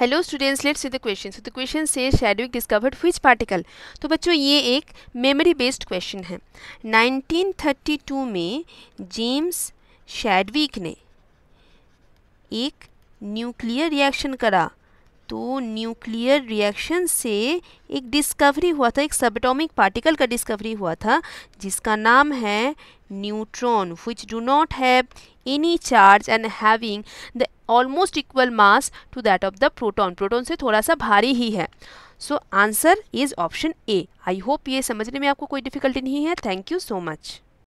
hello students let's see the question so the question says Chadwick discovered which particle तो बच्चों ये एक memory based question है 1932 में जेम्स शेडविक ने एक न्यूक्लियर रिएक्शन करा तो न्यूक्लियर रिएक्शन से एक डिस्कवरी हुआ था एक सबटॉमिक पार्टिकल का डिस्कवरी हुआ था जिसका नाम है neutron which do not have any charge and having the almost equal mass to that of the proton proton से थोड़ा सा भारी ही है so answer is option A I hope ये समझने में आपको कोई डिफिकल्टी नहीं है थैंक यू सो मच